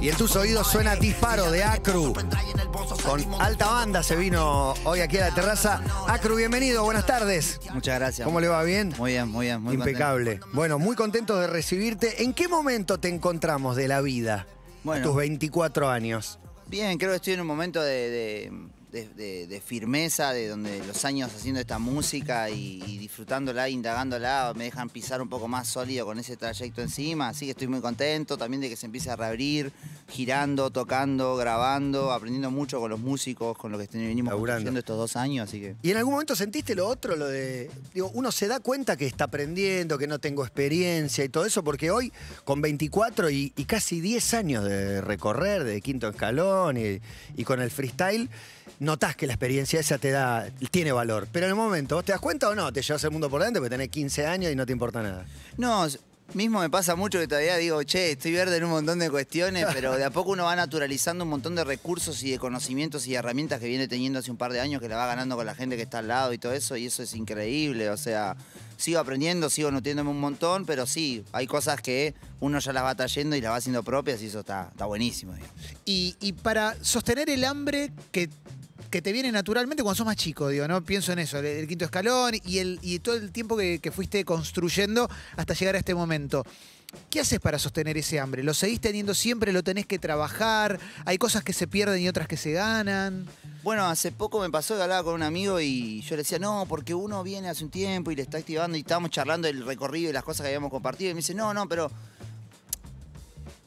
Y en tus oídos suena Disparo de Acru. Con alta banda se vino hoy aquí a la terraza. Acru, bienvenido, buenas tardes. Muchas gracias. ¿Cómo le va? ¿Bien? Muy bien, muy bien. Impecable. Bueno, muy contento de recibirte. ¿En qué momento te encontramos de la vida? Bueno, a tus 24 años. Bien, creo que estoy en un momento de de, firmeza, de donde los años haciendo esta música y, y, disfrutándola, indagándola, me dejan pisar un poco más sólido con ese trayecto encima. Así que estoy muy contento también de que se empiece a reabrir, girando, tocando, grabando, aprendiendo mucho con los músicos, con lo que venimos haciendo estos dos años. Así ¿Y en algún momento sentiste lo otro, lo de. uno se da cuenta que está aprendiendo, que no tengo experiencia y todo eso, porque hoy, con 24 y, casi 10 años de recorrer, de quinto escalón y, y con el freestyle, notás que la experiencia esa te da, tiene valor. Pero en el momento, ¿vos te das cuenta o no? Te llevas el mundo por delante porque tenés 15 años y no te importa nada. No, mismo me pasa mucho que todavía digo, che, estoy verde en un montón de cuestiones, pero de a poco uno va naturalizando un montón de recursos y de conocimientos y herramientas que viene teniendo hace un par de años, que la va ganando con la gente que está al lado y todo eso, y eso es increíble, o sea, sigo aprendiendo, sigo nutriéndome un montón, pero sí, hay cosas que uno ya las va trayendo y las va haciendo propias y eso está, buenísimo. Y, y para sostener el hambre que que te viene naturalmente cuando sos más chico, digo, ¿no? Pienso en eso, el, quinto escalón y, el, y todo el tiempo que, fuiste construyendo hasta llegar a este momento. ¿Qué haces para sostener ese hambre? ¿Lo seguís teniendo siempre? ¿Lo tenés que trabajar? ¿Hay cosas que se pierden y otras que se ganan? Bueno, hace poco me pasó que hablaba con un amigo y yo le decía, no, porque uno viene hace un tiempo y le está activando y estábamos charlando el recorrido y las cosas que habíamos compartido. Y me dice, no, no, pero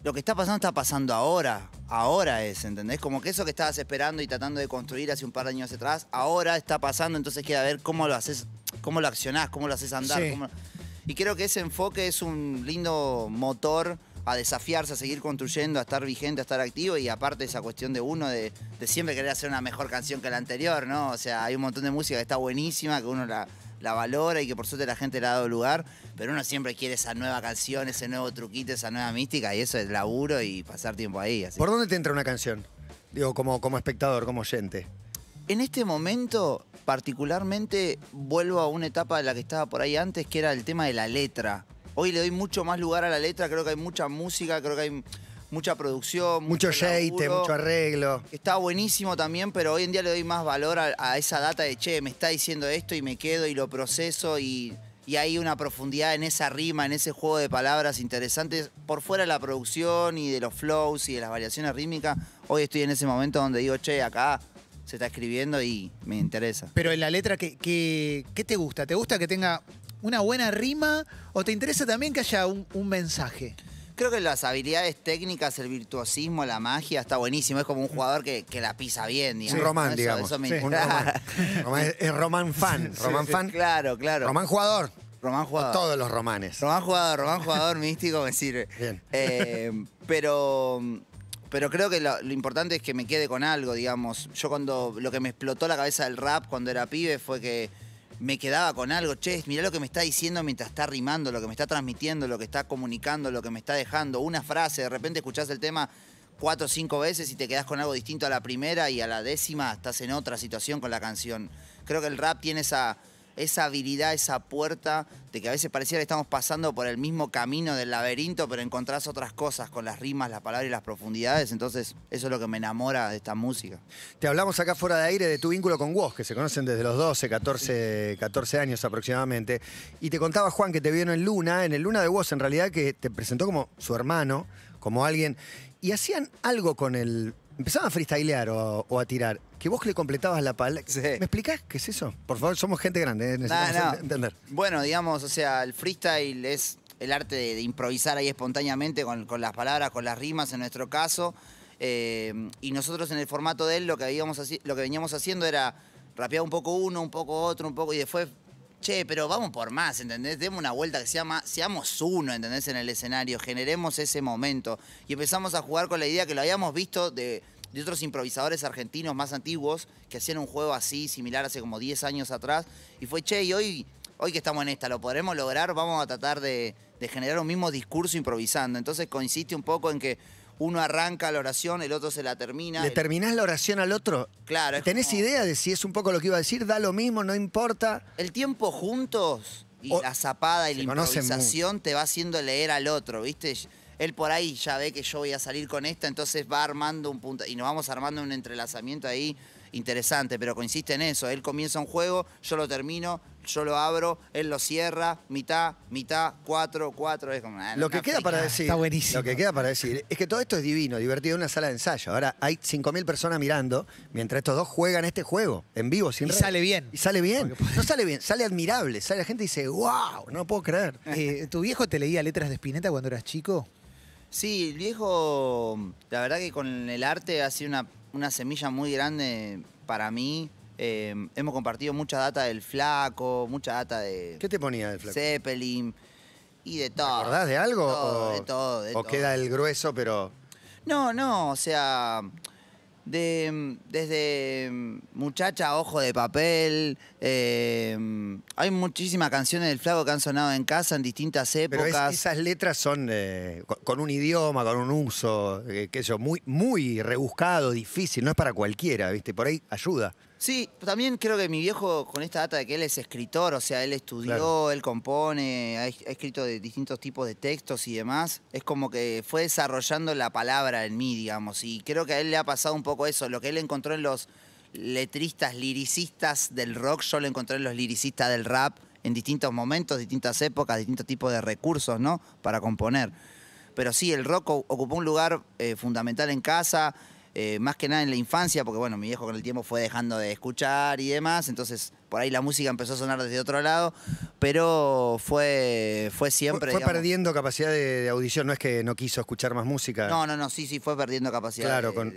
lo que está pasando está pasando ahora ahora es, ¿entendés? Como que eso que estabas esperando y tratando de construir hace un par de años atrás, ahora está pasando, entonces queda ver cómo lo haces, cómo lo accionás, cómo lo haces andar. Y creo que ese enfoque es un lindo motor a desafiarse, a seguir construyendo, a estar vigente, a estar activo y aparte esa cuestión de uno de, de siempre querer hacer una mejor canción que la anterior, ¿no? O sea, hay un montón de música que está buenísima, que uno la, la valora y que por suerte la gente le ha dado lugar, pero uno siempre quiere esa nueva canción, ese nuevo truquito, esa nueva mística y eso es laburo y pasar tiempo ahí. ¿Por dónde te entra una canción? Digo, como, como espectador, como oyente. En este momento, particularmente, vuelvo a una etapa de la que estaba por ahí antes, que era el tema de la letra. Hoy le doy mucho más lugar a la letra, creo que hay mucha música, creo que hay mucha producción, mucho, mucho mucho arreglo. Está buenísimo también, pero hoy en día le doy más valor a, esa data de, che, me está diciendo esto y me quedo y lo proceso y, hay una profundidad en esa rima, en ese juego de palabras interesantes, por fuera de la producción y de los flows y de las variaciones rítmicas. Hoy estoy en ese momento donde digo, che, acá se está escribiendo y me interesa. Pero en la letra, ¿qué, que te gusta? ¿Te gusta que tenga una buena rima o te interesa también que haya un mensaje? Creo que las habilidades técnicas, el virtuosismo, la magia, está buenísimo. Es como un jugador que, la pisa bien. Digamos. Un román, digamos. es román fan. Román fan. Claro, claro. Román jugador. Román jugador. todos los romanes. Román jugador, román jugador místico me sirve. Bien. Eh, pero pero creo que lo, importante es que me quede con algo, digamos. Yo cuando lo que me explotó la cabeza del rap cuando era pibe fue que me quedaba con algo, che, mirá lo que me está diciendo mientras está rimando, lo que me está transmitiendo, lo que está comunicando, lo que me está dejando, una frase, de repente escuchás el tema cuatro o cinco veces y te quedás con algo distinto a la primera y a la décima estás en otra situación con la canción. Creo que el rap tiene esa esa habilidad, esa puerta, de que a veces parecía que estamos pasando por el mismo camino del laberinto, pero encontrás otras cosas con las rimas, las palabras y las profundidades. Entonces, eso es lo que me enamora de esta música. Te hablamos acá fuera de aire de tu vínculo con vos, que se conocen desde los 12, 14, 14 años aproximadamente. Y te contaba Juan que te vieron en Luna, en el Luna de Woz, en realidad, que te presentó como su hermano, como alguien. Y hacían algo con el Empezaba a freestylear o, a tirar, que vos le completabas la pala. ¿Me explicás qué es eso? Por favor, somos gente grande, eh, necesitamos entender. Bueno, digamos, o sea, el freestyle es el arte de, improvisar ahí espontáneamente con, las palabras, con las rimas en nuestro caso. Eh, y nosotros en el formato de él lo que, lo que veníamos haciendo era rapear un poco uno, un poco otro, un poco, y después che, pero vamos por más, ¿entendés? Demos una vuelta que se llama, seamos uno, ¿entendés? En el escenario, generemos ese momento. Y empezamos a jugar con la idea que lo habíamos visto de, otros improvisadores argentinos más antiguos que hacían un juego así, similar hace como 10 años atrás. Y fue, che, y hoy, hoy que estamos en esta, ¿lo podremos lograr? Vamos a tratar de, generar un mismo discurso improvisando. Entonces consiste un poco en que uno arranca la oración, el otro se la termina. ¿Le terminás la oración al otro? Claro. ¿Tenés idea de si es un poco lo que iba a decir? Da lo mismo, no importa. El tiempo juntos y la zapada y la improvisación te va haciendo leer al otro, ¿viste? Él por ahí ya ve que yo voy a salir con esta, entonces va armando un punto y nos vamos armando un entrelazamiento ahí interesante, pero coincide en eso. Él comienza un juego, yo lo termino, yo lo abro, él lo cierra, mitad, mitad, cuatro, cuatro. Es ah, lo que queda para decir. Está buenísimo. Lo que queda para decir es que todo esto es divino, divertido en una sala de ensayo. Ahora hay 5.000 personas mirando mientras estos dos juegan este juego en vivo. Sin y sale bien. Y sale bien. No sale bien, sale admirable. Sale la gente y dice, ¡guau! no puedo creer. Eh, ¿Tu viejo te leía letras de Spinetta cuando eras chico? Sí, el viejo, la verdad que con el arte ha sido una semilla muy grande para mí Em, hemos compartido mucha data del flaco, mucha data de. ¿Qué te ponía del flaco? Zeppelin y de todo. ¿Te acordás de algo? Todo, o, de todo. ¿O queda el grueso, pero.? No, no, o sea. De, desde em, Muchacha Ojo de Papel. Em, hay muchísimas canciones del Flaco que han sonado en casa en distintas épocas. Pero esas letras son eh, con un idioma, con un uso, eh, qué que yo, muy, muy rebuscado, difícil, no es para cualquiera, ¿viste? Por ahí ayuda. Sí, también creo que mi viejo, con esta data de que él es escritor, o sea, él estudió, él compone, ha, escrito de distintos tipos de textos y demás, es como que fue desarrollando la palabra en mí, digamos, y creo que a él le ha pasado un poco eso, lo que él encontró en los letristas, liricistas del rock, yo lo encontré en los liricistas del rap, en distintos momentos, distintas épocas, distintos tipos de recursos, ¿no? Para componer. Pero sí, el rock ocupó un lugar eh, fundamental en casa eh, más que nada en la infancia, porque bueno, mi viejo con el tiempo fue dejando de escuchar y demás, entonces por ahí la música empezó a sonar desde otro lado, pero fue, fue siempre... Fue, perdiendo capacidad de, audición, no es que no quiso escuchar más música. No, no, no, sí, sí, fue perdiendo capacidad. de, con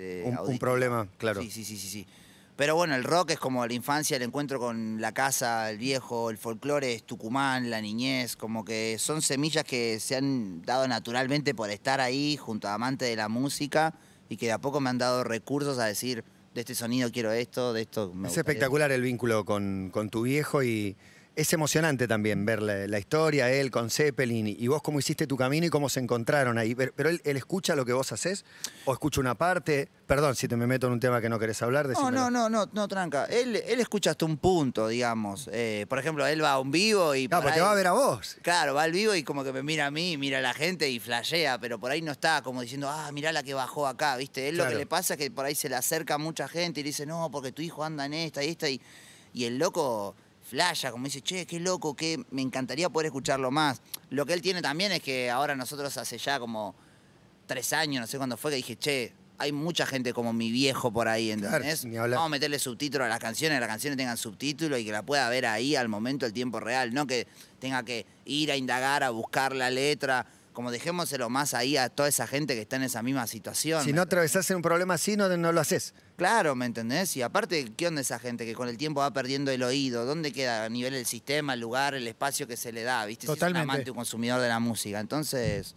un, problema, claro. Sí, sí, sí, sí, sí. Pero bueno, el rock es como la infancia, el encuentro con la casa, el viejo, el folclore es Tucumán, la niñez, como que son semillas que se han dado naturalmente por estar ahí junto a amantes de la música y que de a poco me han dado recursos a decir, de este sonido quiero esto, de esto Es espectacular el vínculo con tu viejo y es emocionante también ver la, historia, él con Zeppelin y vos cómo hiciste tu camino y cómo se encontraron ahí. Pero, él, escucha lo que vos haces o escucha una parte. Perdón si te me meto en un tema que no querés hablar. No, no, no, no, no, tranca. Él, él escucha hasta un punto, digamos. Eh, por ejemplo, él va a un vivo y. No, porque va a ver a vos. Claro, va al vivo y como que me mira a mí, mira a la gente y flashea, pero por ahí no está como diciendo, ah, mirá la que bajó acá, ¿viste? Él lo que le pasa es que por ahí se le acerca mucha gente y dice, no, porque tu hijo anda en esta y esta y, y el loco flaya, como dice, che, qué loco, que me encantaría poder escucharlo más. Lo que él tiene también es que ahora nosotros hace ya como tres años, no sé cuándo fue, que dije, che, hay mucha gente como mi viejo por ahí, ¿entendés? Vamos a meterle subtítulo a las canciones, las canciones tengan subtítulo y que la pueda ver ahí al momento, al tiempo real, no que tenga que ir a indagar, a buscar la letra como dejémoselo más ahí a toda esa gente que está en esa misma situación. Si no atravesás un problema así, no, no lo haces. Claro, ¿me entendés? Y aparte, ¿qué onda esa gente que con el tiempo va perdiendo el oído? ¿Dónde queda a nivel del sistema, el lugar, el espacio que se le da? ¿Viste? Totalmente. Si es un amante, un consumidor de la música. Entonces,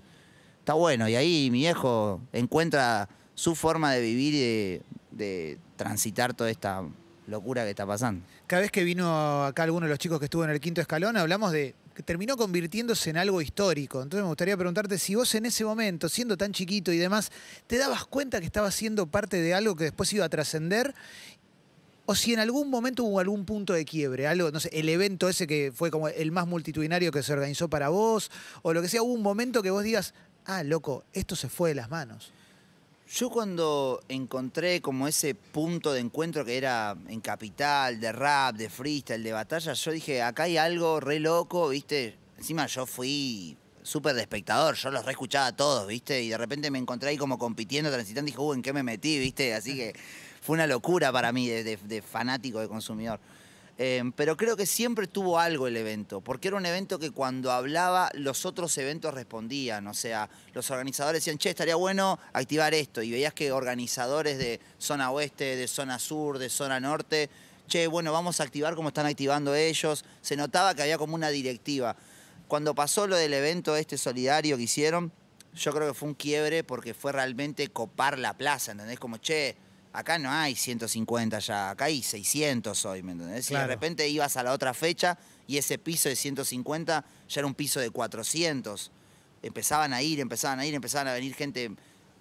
está bueno. Y ahí mi viejo encuentra su forma de vivir y de transitar toda esta locura que está pasando. Cada vez que vino acá alguno de los chicos que estuvo en el quinto escalón, hablamos de terminó convirtiéndose en algo histórico. Entonces me gustaría preguntarte si vos en ese momento, siendo tan chiquito y demás, te dabas cuenta que estaba siendo parte de algo que después iba a trascender o si en algún momento hubo algún punto de quiebre, algo, no sé, el evento ese que fue como el más multitudinario que se organizó para vos, o lo que sea, hubo un momento que vos digas, ah, loco, esto se fue de las manos. Yo cuando encontré como ese punto de encuentro que era en capital, de rap, de freestyle, de batalla, yo dije, acá hay algo re loco, ¿viste? Encima yo fui súper de espectador, yo los re escuchaba a todos, ¿viste? Y de repente me encontré ahí como compitiendo, transitando, y dije, uh, ¿en qué me metí, viste? Así que fue una locura para mí de fanático, de consumidor. Em, pero creo que siempre tuvo algo el evento, porque era un evento que cuando hablaba los otros eventos respondían, o sea, los organizadores decían, che, estaría bueno activar esto, y veías que organizadores de zona oeste, de zona sur, de zona norte, che, bueno, vamos a activar como están activando ellos, se notaba que había como una directiva. Cuando pasó lo del evento este solidario que hicieron, yo creo que fue un quiebre porque fue realmente copar la plaza, ¿entendés? Como, che, Acá no hay 150 ya, acá hay 600 hoy, ¿me entendés? Y de repente ibas a la otra fecha y ese piso de 150 ya era un piso de 400. Empezaban a ir, empezaban a ir, empezaban a venir gente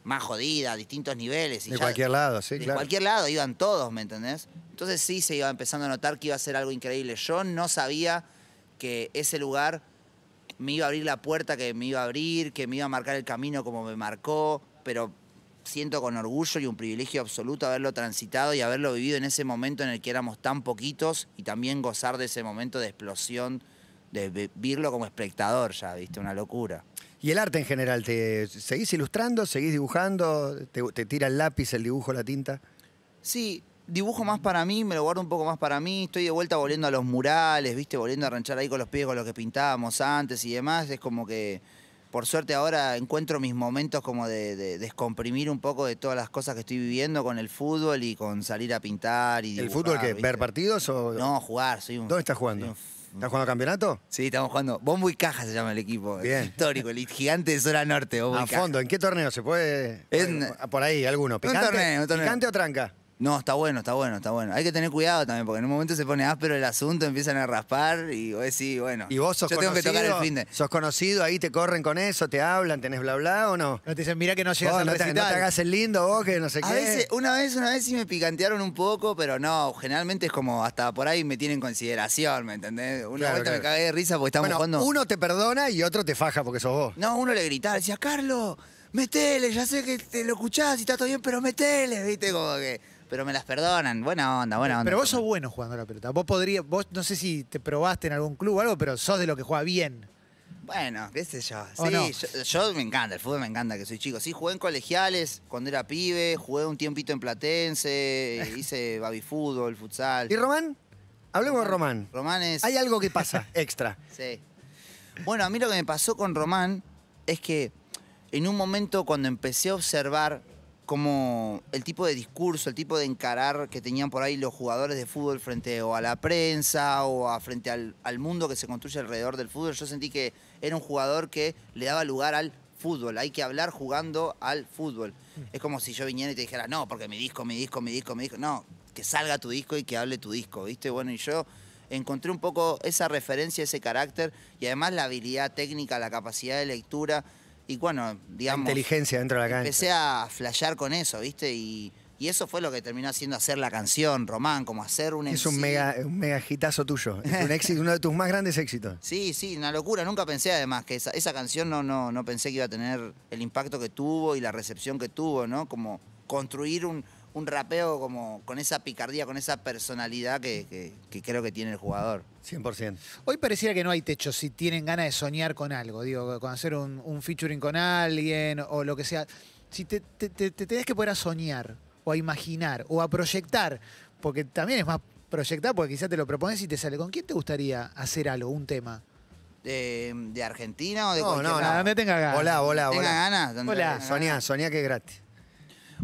más jodida, a distintos niveles. Y de cualquier lado, sí, claro. De cualquier lado iban todos, ¿me entendés? Entonces sí se iba empezando a notar que iba a ser algo increíble. Yo no sabía que ese lugar me iba a abrir la puerta que me iba a abrir, que me iba a marcar el camino como me marcó, pero siento con orgullo y un privilegio absoluto haberlo transitado y haberlo vivido en ese momento en el que éramos tan poquitos y también gozar de ese momento de explosión, de vivirlo como espectador ya, ¿viste? Una locura. ¿Y el arte en general? ¿Te seguís ilustrando? ¿Seguís dibujando? ¿Te, tira el lápiz, el dibujo, la tinta? Sí, dibujo más para mí, me lo guardo un poco más para mí, estoy de vuelta volviendo a los murales, ¿viste? Volviendo a ranchar ahí con los pies con los que pintábamos antes y demás, es como que por suerte ahora encuentro mis momentos como de, descomprimir un poco de todas las cosas que estoy viviendo con el fútbol y con salir a pintar y ¿El fútbol qué? ¿Ver partidos o...? No, jugar. Soy un, ¿Dónde estás jugando? ¿Estás jugando campeonato? Sí, estamos jugando. Bombo y Caja se llama el equipo. Histórico, el gigante de zona norte. Bombo a fondo, ¿en qué torneo se puede? Por ahí, alguno. un torneo, ¿Picante o tranca? No, está bueno, está bueno, está bueno. Hay que tener cuidado también, porque en un momento se pone áspero el asunto, empiezan a raspar y vos sí, bueno. ¿Y vos sos conocido? ¿Sos conocido? ¿Ahí te corren con eso? ¿Te hablan? ¿Tenés bla bla o no? No te dicen, mira que no llegas a la no no hagas el lindo vos, que no sé qué. a Veces, una vez, una vez sí me picantearon un poco, pero no, generalmente es como hasta por ahí me tienen consideración, ¿me entendés? Una vez me cagué de risa porque estamos bueno, jugando. Uno te perdona y otro te faja porque sos vos. No, uno le gritaba, decía, Carlos, metele, ya sé que te lo escuchás y está todo bien, pero metele, ¿viste? Como que pero me las perdonan. Buena onda, buena eh, onda. Pero vos sos bueno jugando la pelota. Vos podrías, vos no sé si te probaste en algún club o algo, pero sos de lo que juega bien. Bueno, qué sé yo. Sí, yo, me encanta, el fútbol me encanta, que soy chico. Sí, jugué en colegiales cuando era pibe, jugué un tiempito en Platense, hice fútbol, futsal. ¿Y Román? Hablemos de Román. Román es... Hay algo que pasa extra. Sí. Bueno, a mí lo que me pasó con Román es que en un momento cuando empecé a observar como el tipo de discurso, el tipo de encarar que tenían por ahí los jugadores de fútbol frente o a la prensa o a frente al, al, mundo que se construye alrededor del fútbol. Yo sentí que era un jugador que le daba lugar al fútbol. Hay que hablar jugando al fútbol. Mm. Es como si yo viniera y te dijera, no, porque mi disco, mi disco, mi disco, mi disco. No, que salga tu disco y que hable tu disco, ¿viste? Bueno, y yo encontré un poco esa referencia, ese carácter y además la habilidad técnica, la capacidad de lectura y bueno, digamos... inteligencia dentro de la cancha. Empecé a flashear con eso, ¿viste? Y, eso fue lo que terminó haciendo hacer la canción, Román, como hacer un... Es un mega, un mega tuyo, es un éxito, uno de tus más grandes éxitos. Sí, sí, una locura. Nunca pensé además que esa, esa canción no, no, no pensé que iba a tener el impacto que tuvo y la recepción que tuvo, ¿no? Como construir un un rapeo como con esa picardía, con esa personalidad que, creo que tiene el jugador. 100%. Hoy pareciera que no hay techo si tienen ganas de soñar con algo, digo, con hacer un, featuring con alguien o lo que sea. Si te, te, tenés que poder a soñar o a imaginar o a proyectar, porque también es más proyectar, porque quizás te lo propones y te sale. ¿Con quién te gustaría hacer algo, un tema? De, Argentina o de no, No, no, no, donde tenga ganas. Hola, hola, hola. Tenga ganas. Hola. Soñá, soñá que es gratis.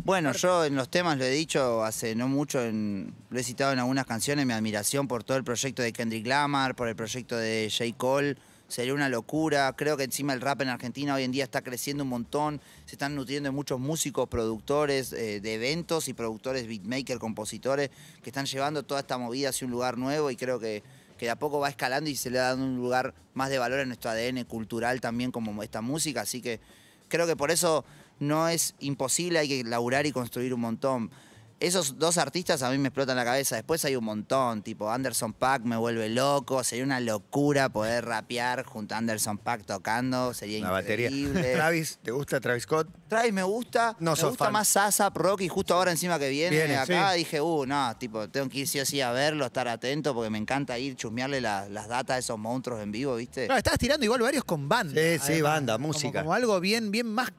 Bueno, yo en los temas lo he dicho hace no mucho, lo he citado en algunas canciones, mi admiración por todo el proyecto de Kendrick Lamar, por el proyecto de J. Cole. Sería una locura. Creo que encima el rap en Argentina hoy en día está creciendo un montón. Se están nutriendo de muchos músicos, productores eh, de eventos y productores, beatmakers, compositores, que están llevando toda esta movida hacia un lugar nuevo y creo que que de a poco va escalando y se le da dando un lugar más de valor a nuestro ADN cultural también como esta música. Así que creo que por eso no es imposible, hay que laburar y construir un montón. Esos dos artistas a mí me explotan la cabeza. Después hay un montón, tipo Anderson Pack me vuelve loco. Sería una locura poder rapear junto a Anderson Pack tocando. Sería increíble. Travis, ¿te gusta Travis Scott? Travis me gusta. No me gusta más Sasa, Rocky, justo ahora encima que viene, acá. Dije, uh, no, tipo, tengo que ir sí o sí a verlo, estar atento, porque me encanta ir chusmearle las datas a esos monstruos en vivo, ¿viste? No, estabas tirando igual varios con bandas. Sí, sí, banda, música. Como, algo bien, bien más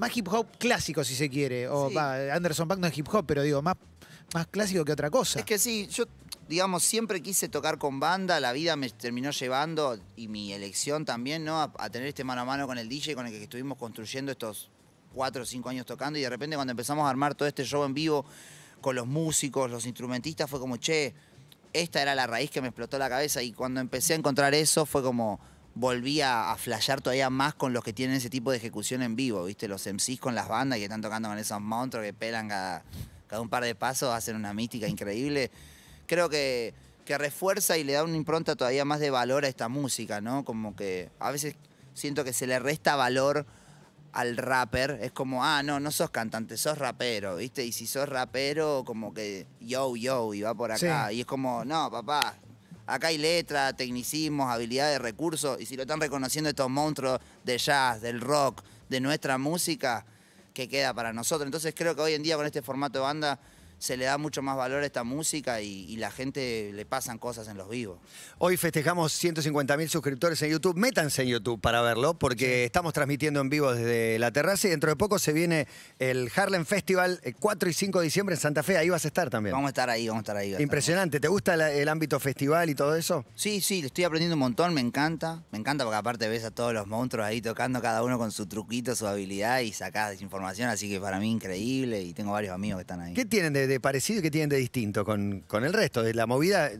más hip hop clásico, si se quiere. O Anderson Paak no es hip hop, pero digo, más, más clásico que otra cosa. Es que sí, yo, digamos, siempre quise tocar con banda. La vida me terminó llevando, y mi elección también, ¿no? a tener este mano a mano con el DJ con el que estuvimos construyendo estos cuatro o cinco años tocando. Y de repente, cuando empezamos a armar todo este show en vivo con los músicos, los instrumentistas, fue como, che, esta era la raíz que me explotó la cabeza. Y cuando empecé a encontrar eso, fue como volví a, a flashear todavía más con los que tienen ese tipo de ejecución en vivo, ¿viste? Los MCs con las bandas que están tocando con esos monstruos que pelan cada, un par de pasos, hacen una mística increíble. Creo que, refuerza y le da una impronta todavía más de valor a esta música, ¿no? Como que a veces siento que se le resta valor al rapper, es como, ah, no, no sos cantante, sos rapero, ¿viste? Y si sos rapero, como que yo, yo, y va por acá. Y es como, no, papá, Acá hay letra, tecnicismos, habilidades, recursos, y si lo están reconociendo estos monstruos de jazz, del rock, de nuestra música, que queda para nosotros. Entonces creo que hoy en día con este formato de banda se le da mucho más valor a esta música y, la gente le pasan cosas en los vivos. Hoy festejamos 150 suscriptores en YouTube. Métanse en YouTube para verlo, porque estamos transmitiendo en vivo desde la terraza y dentro de poco se viene el Harlem Festival 4 eh, y 5 de diciembre en Santa Fe. Ahí vas a estar también. Vamos a estar ahí, vamos a estar ahí. Impresionante. ¿Te gusta el ámbito festival y todo eso? Sí, sí, estoy aprendiendo un montón, me encanta. Me encanta porque aparte ves a todos los monstruos ahí tocando, cada uno con su truquito, su habilidad y sacás información. Así que para mí increíble y tengo varios amigos que están ahí. ¿Qué tienen de de parecido y que tienen de distinto con, el resto? De la movida,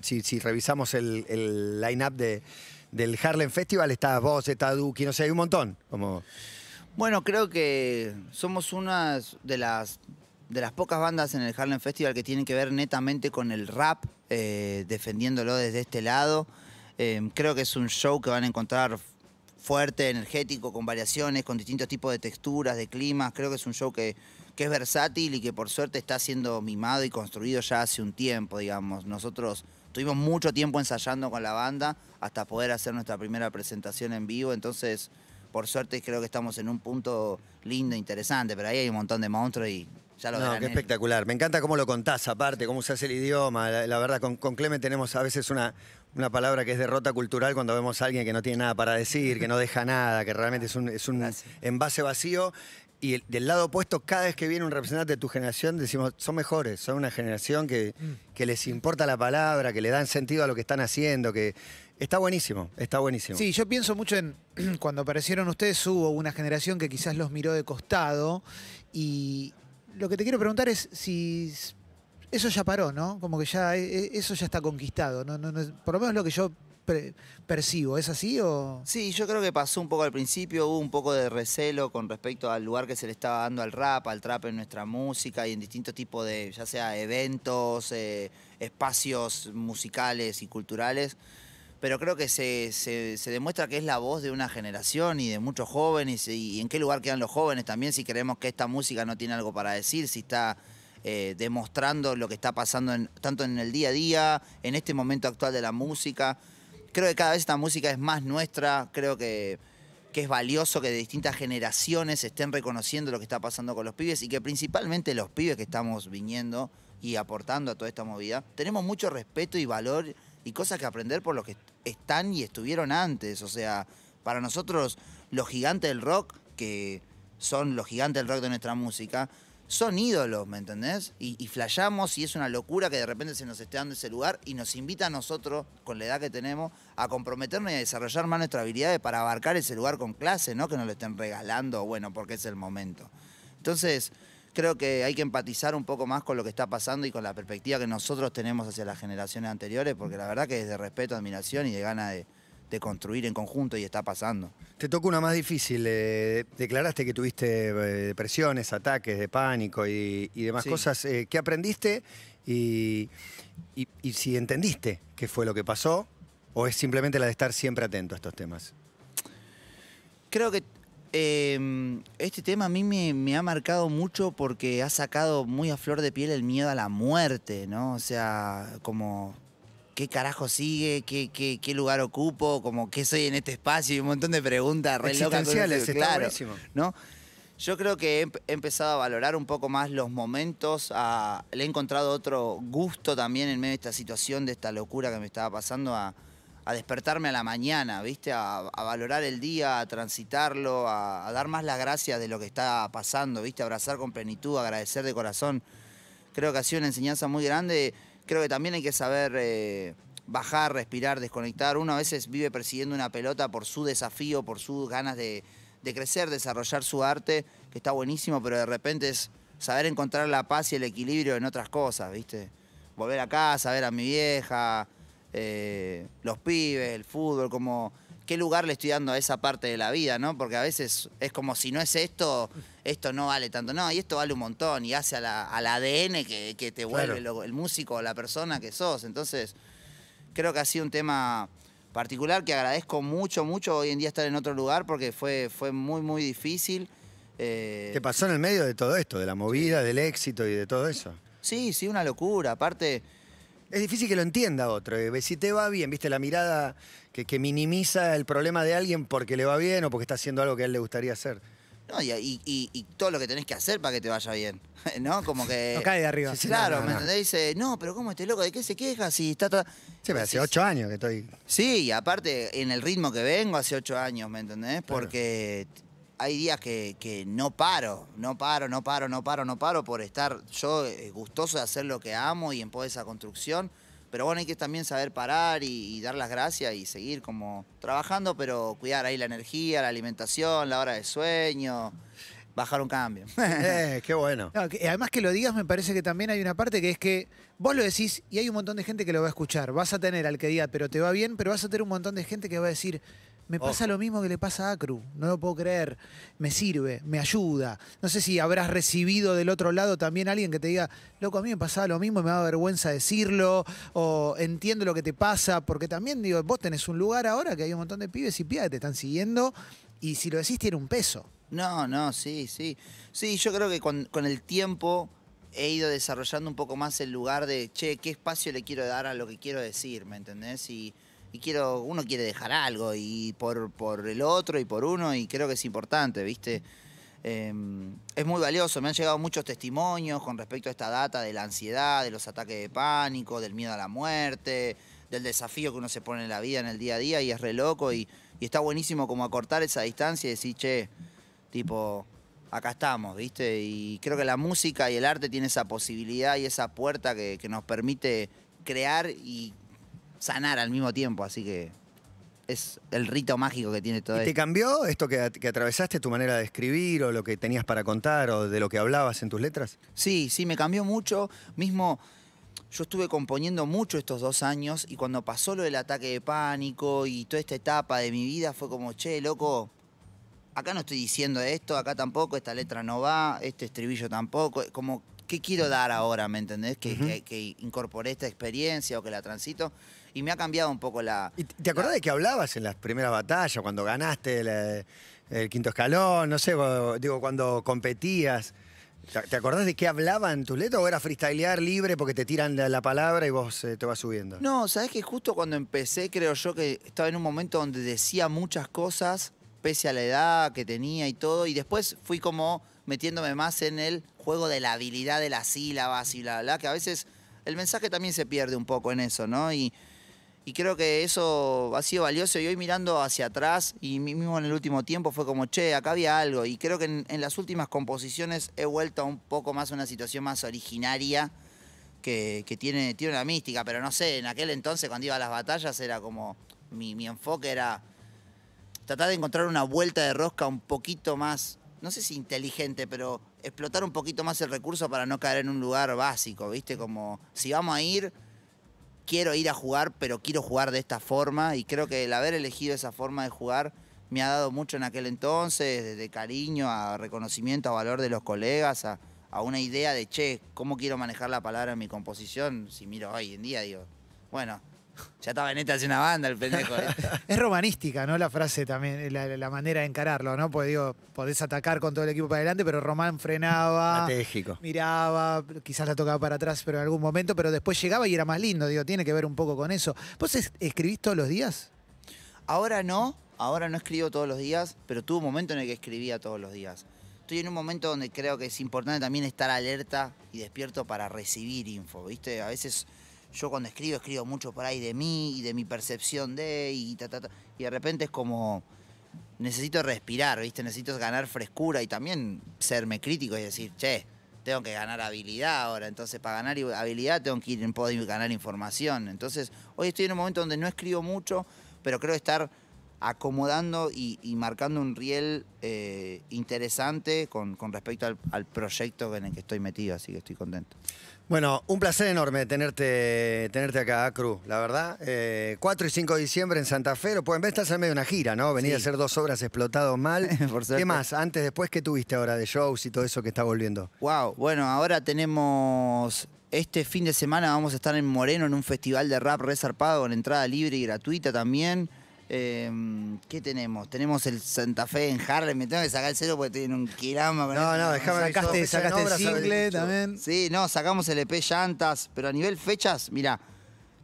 si, revisamos el, el line-up de, del Harlem Festival, está vos, está Duki, no sé, hay un montón. Como... Bueno, creo que somos una de las, de las pocas bandas en el Harlem Festival que tienen que ver netamente con el rap, eh, defendiéndolo desde este lado. Em, creo que es un show que van a encontrar fuerte, energético, con variaciones, con distintos tipos de texturas, de climas. Creo que es un show que que es versátil y que por suerte está siendo mimado y construido ya hace un tiempo, digamos. Nosotros tuvimos mucho tiempo ensayando con la banda hasta poder hacer nuestra primera presentación en vivo, entonces por suerte creo que estamos en un punto lindo, interesante, pero ahí hay un montón de monstruos y ya lo no, qué ¿eh? espectacular. Me encanta cómo lo contás aparte, cómo hace el idioma. La, verdad, con, con Clemen tenemos a veces una, una palabra que es derrota cultural cuando vemos a alguien que no tiene nada para decir, que no deja nada, que realmente es un, es un envase vacío. Y del lado opuesto, cada vez que viene un representante de tu generación, decimos, son mejores, son una generación mm. que, les importa la palabra, que le dan sentido a lo que están haciendo, que está buenísimo, está buenísimo. Sí, yo pienso mucho en cuando aparecieron ustedes, hubo una generación que quizás los miró de costado y lo que te quiero preguntar es si eso ya paró, ¿no? Como que ya e, e, eso ya está conquistado, no por lo menos lo que yo percibo. ¿Es así o...? Sí, yo creo que pasó un poco al principio, hubo un poco de recelo con respecto al lugar que se le estaba dando al rap, al trap en nuestra música y en distintos tipos de, ya sea eventos, eh, espacios musicales y culturales. Pero creo que se, demuestra que es la voz de una generación y de muchos jóvenes y, en qué lugar quedan los jóvenes también si creemos que esta música no tiene algo para decir, si está... Eh, demostrando lo que está pasando tanto en el día a día, en este momento actual de la música creo que cada vez esta música es más nuestra, creo que, es valioso que de distintas generaciones estén reconociendo lo que está pasando con los pibes y que principalmente los pibes que estamos viniendo y aportando a toda esta movida, tenemos mucho respeto y valor y cosas que aprender por los que están y estuvieron antes. O sea, para nosotros los gigantes del rock, que son los gigantes del rock de nuestra música, son ídolos, ¿me entendés? Y, flayamos y es una locura que de repente se nos esté dando ese lugar y nos invita a nosotros, con la edad que tenemos, a comprometernos y a desarrollar más nuestras habilidades para abarcar ese lugar con clase, ¿no? Que nos lo estén regalando, bueno, porque es el momento. Entonces, creo que hay que empatizar un poco más con lo que está pasando y con la perspectiva que nosotros tenemos hacia las generaciones anteriores, porque la verdad que es de respeto, admiración y de gana de, de construir en conjunto y está pasando. Te toca una más difícil. Eh, declaraste que tuviste eh, depresiones, ataques de pánico y, demás cosas. Eh, ¿Qué aprendiste y, si entendiste qué fue lo que pasó o es simplemente la de estar siempre atento a estos temas? Creo que em, este tema a mí me, me, ha marcado mucho porque ha sacado muy a flor de piel el miedo a la muerte, ¿no? O sea, como qué carajo sigue, qué, qué, lugar ocupo, como qué soy en este espacio, y un montón de preguntas re claro, ¿no? Yo creo que he empezado a valorar un poco más los momentos, le he encontrado otro gusto también en medio de esta situación, de esta locura que me estaba pasando, a, despertarme a la mañana, ¿viste? A, valorar el día, a transitarlo, a, dar más las gracias de lo que está pasando, ¿viste? Abrazar con plenitud, agradecer de corazón. Creo que ha sido una enseñanza muy grande creo que también hay que saber eh, bajar, respirar, desconectar. Uno a veces vive persiguiendo una pelota por su desafío, por sus ganas de, crecer, desarrollar su arte, que está buenísimo, pero de repente es saber encontrar la paz y el equilibrio en otras cosas, ¿viste? Volver a casa, ver a mi vieja, eh, los pibes, el fútbol, como qué lugar le estoy dando a esa parte de la vida, ¿no? Porque a veces es como si no es esto, esto no vale tanto. No, y esto vale un montón y hace al ADN que, te vuelve el músico o la persona que sos. Entonces, creo que ha sido un tema particular que agradezco mucho, mucho hoy en día estar en otro lugar porque fue, fue muy, muy difícil. Eh... ¿Te pasó en el medio de todo esto, de la movida, del éxito y de todo eso? Sí, sí, una locura. Aparte es difícil que lo entienda otro. Eh, si te va bien, viste, la mirada que, minimiza el problema de alguien porque le va bien o porque está haciendo algo que a él le gustaría hacer. No, y, todo lo que tenés que hacer para que te vaya bien. ¿No? Como que. No cae de arriba. claro, ¿me entendés? Dice, no, pero ¿cómo este loco? ¿De qué se queja? Si está. Sí, hace ocho años que estoy. Sí, y aparte, en el ritmo que vengo hace ocho años, ¿me entendés? Porque hay días que, no paro, no paro, no paro, no paro, no paro por estar yo eh, gustoso de hacer lo que amo y en pos de esa construcción. Pero bueno, hay que también saber parar y, dar las gracias y seguir como trabajando, pero cuidar ahí la energía, la alimentación, la hora de sueño, bajar un cambio. Eh, qué bueno. además que lo digas, me parece que también hay una parte que es que vos lo decís y hay un montón de gente que lo va a escuchar. Vas a tener al que diga, pero te va bien, pero vas a tener un montón de gente que va a decir, me pasa lo mismo que le pasa a Acru, no lo puedo creer, me sirve, me ayuda. No sé si habrás recibido del otro lado también alguien que te diga, loco, a mí me pasaba lo mismo, y me da vergüenza decirlo, o entiendo lo que te pasa, porque también digo, vos tenés un lugar ahora que hay un montón de pibes y pibas que te están siguiendo, y si lo decís tiene un peso. No, no, sí, sí. Sí, yo creo que con, con el tiempo he ido desarrollando un poco más el lugar de, che, ¿qué espacio le quiero dar a lo que quiero decir? ¿Me entendés? Y y quiero, uno quiere dejar algo y por, el otro y por uno y creo que es importante, ¿viste? Em, es muy valioso, me han llegado muchos testimonios con respecto a esta data de la ansiedad, de los ataques de pánico, del miedo a la muerte, del desafío que uno se pone en la vida en el día a día y es re loco y, está buenísimo como acortar esa distancia y decir, che, tipo, acá estamos, ¿viste? Y creo que la música y el arte tiene esa posibilidad y esa puerta que, que nos permite crear y sanar al mismo tiempo, así que es el rito mágico que tiene todo ¿Y esto. ¿Te cambió esto que, atravesaste, tu manera de escribir o lo que tenías para contar o de lo que hablabas en tus letras? Sí, sí, me cambió mucho. Mismo, yo estuve componiendo mucho estos dos años y cuando pasó lo del ataque de pánico y toda esta etapa de mi vida fue como, che, loco, acá no estoy diciendo esto, acá tampoco, esta letra no va, este estribillo tampoco, como, ¿qué quiero dar ahora? ¿Me entendés? Que, que incorporé esta experiencia o que la transito y me ha cambiado un poco la... ¿Y ¿Te acordás de que hablabas en las primeras batallas, cuando ganaste el, quinto escalón, no sé, digo, cuando competías? ¿Te acordás de qué hablaban tus letras o era freestylear libre porque te tiran la, palabra y vos eh, te vas subiendo? No, sabes que justo cuando empecé, creo yo que estaba en un momento donde decía muchas cosas, pese a la edad que tenía y todo, y después fui como metiéndome más en el juego de la habilidad de las sílabas y la verdad, que a veces el mensaje también se pierde un poco en eso, ¿no? Y, y creo que eso ha sido valioso. Y hoy mirando hacia atrás, y mismo en el último tiempo, fue como, che, acá había algo. Y creo que en, las últimas composiciones he vuelto un poco más a una situación más originaria que, tiene, tiene una mística. Pero no sé, en aquel entonces cuando iba a las batallas era como, mi, mi enfoque era tratar de encontrar una vuelta de rosca un poquito más, no sé si inteligente, pero explotar un poquito más el recurso para no caer en un lugar básico, ¿viste? Como si vamos a ir quiero ir a jugar, pero quiero jugar de esta forma. Y creo que el haber elegido esa forma de jugar me ha dado mucho en aquel entonces, desde cariño a reconocimiento, a valor de los colegas, a, a una idea de, che, ¿cómo quiero manejar la palabra en mi composición? Si miro hoy en día, digo, bueno, ya estaba neta hace una banda el pendejo. es romanística, ¿no? La frase también, la, manera de encararlo, ¿no? Porque digo, podés atacar con todo el equipo para adelante, pero Román frenaba. Miraba, quizás la tocaba para atrás, pero en algún momento, pero después llegaba y era más lindo, digo, tiene que ver un poco con eso. ¿Vos escribís todos los días? Ahora no, ahora no escribo todos los días, pero tuve un momento en el que escribía todos los días. Estoy en un momento donde creo que es importante también estar alerta y despierto para recibir info, ¿viste? A veces yo cuando escribo, escribo mucho por ahí de mí y de mi percepción de, y Y de repente es como, necesito respirar, ¿viste? Necesito ganar frescura y también serme crítico y decir, che, tengo que ganar habilidad ahora. Entonces, para ganar habilidad tengo que ir, ganar información. Entonces, hoy estoy en un momento donde no escribo mucho, pero creo estar acomodando y, marcando un riel eh, interesante con, respecto al, proyecto en el que estoy metido, así que estoy contento. Bueno, un placer enorme tenerte, tenerte acá, Cruz, la verdad. 4 eh, y 5 de diciembre en Santa Fe, lo pueden ver, estás en medio de una gira, ¿no? Venir a hacer dos obras explotados mal. ¿Qué más? Antes, después, ¿qué tuviste ahora de shows y todo eso que está volviendo? Wow, bueno, ahora tenemos este fin de semana vamos a estar en Moreno en un festival de rap resarpado con entrada libre y gratuita también. Em, ¿Qué tenemos? Tenemos el Santa Fe en Harlem. Me tengo que sacar el cero porque tiene un quilama. no, no, dejame Sacaste, el single también. Sí, no, sacamos el EP Llantas. Pero a nivel fechas, mira,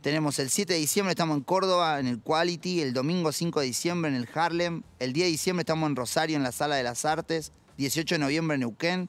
tenemos el 7 de diciembre, estamos en Córdoba, en el Quality. El domingo 5 de diciembre, en el Harlem. El 10 de diciembre, estamos en Rosario, en la Sala de las Artes. 18 de noviembre, en Neuquén.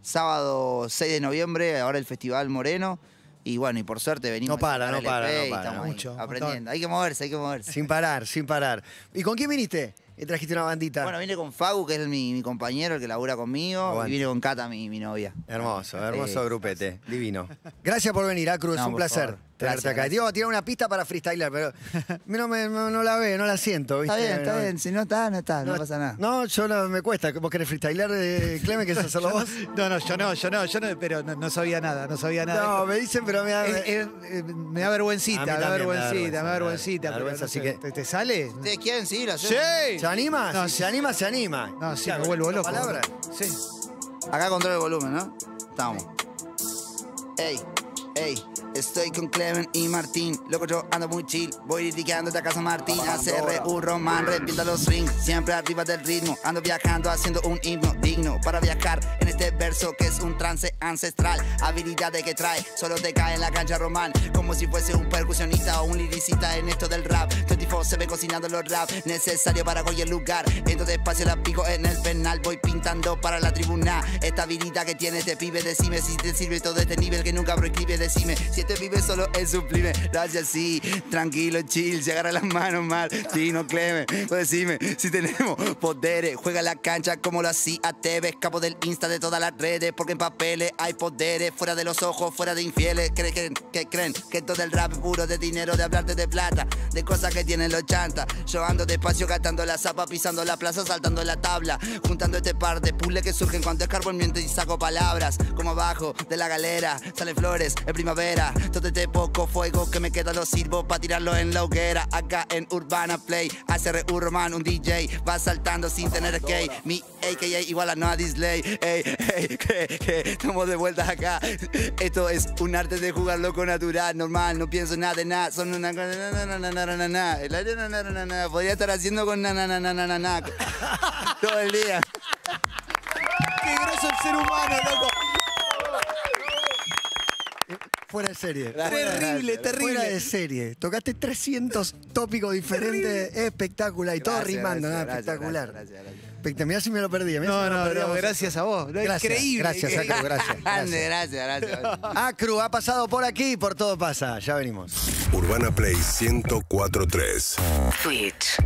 Sábado 6 de noviembre, ahora el Festival Moreno. Y bueno, y por suerte venimos. No para, no, para no para, estamos aprendiendo. Hay que moverse, hay que moverse. Sin parar, sin parar. ¿Y con quién viniste? Eh, trajiste una bandita. Bueno, vine con Fagu, que es mi, compañero, el que labura conmigo. Y vine con Cata, mi, novia. Hermoso, hermoso grupete. Divino. Gracias por venir, a Cruz un placer. Traerte acá. Te una pista para freestyler, pero no, me, no, la ve, no la siento. ¿viste? Está bien, está bien. Si no está, no está, no, pasa nada. No, yo no me cuesta. ¿Vos querés freestyler, eh, Clemen, querés hacerlo vos? No, no, yo no, yo no, yo no, pero no, sabía nada, no sabía nada. No, me dicen, pero me da, eh, me da vergüencita, me da vergüencita, me da vergüencita. vergüenza, así que... ¿te, sale? ¿Quién? quieren seguir la ¡Sí! ¿Se anima? No, si se anima, se anima. No, sí, me vuelvo loco. palabra? Sí. Acá control el volumen, ¿no? Estamos. Ey, ey. Estoy con Clemen y Martín, loco yo ando muy chill, voy litigando de casa Martín, un Román, repita los rings, siempre arriba del ritmo, ando viajando haciendo un himno digno para viajar en este verso que es un trance ancestral, Habilidad de que trae, solo te cae en la cancha Román, como si fuese un percusionista o un liricista en esto del rap, 24 se ve cocinando los rap, necesario para cualquier lugar, Entonces despacio, espacio la pico en el penal, voy pintando para la tribuna, esta habilidad que tiene este pibe, decime si te sirve todo este nivel que nunca prohíbe, decime si este vive solo es sublime. Lo hace así, tranquilo, chill, Llegar a las manos mal. no Clemen, pues decime si tenemos poderes. Juega la cancha como lo hacía TV capo del Insta de todas las redes. Porque en papeles hay poderes, fuera de los ojos, fuera de infieles. Creen, creen, que creen que todo el rap puro de dinero, de hablarte de plata, de cosas que tienen los chantas. Yo ando despacio, gastando la zapa, pisando la plaza, saltando la tabla. Juntando este par de puzzles que surgen cuando escarbo carbón miente y saco palabras. Como abajo de la galera, salen flores, en primavera. Todo este poco fuego que me queda los sirvo para tirarlo en la hoguera. Acá en Urbana Play, hacer urbano un DJ. Va saltando sin tener skate. Mi AKA igual a no a display. Ey, ey, que, estamos de vuelta acá. Esto es un arte de jugar loco natural, normal. No pienso nada de nada. Son una. El aire Podría estar haciendo con na na na na na na. Todo el día. Qué groso el ser humano, loco fuera de serie. terrible, terrible. Fuera de serie. Tocaste 300 tópicos diferentes. Espectacular. Y todo rimando, espectacular. Gracias, Mirá si me lo perdí. no, no, gracias a vos. increíble. Gracias, Acru, gracias. Grande, gracias, gracias. Acru ha pasado por aquí y por todo pasa. Ya venimos. Urbana Play 1043. Twitch.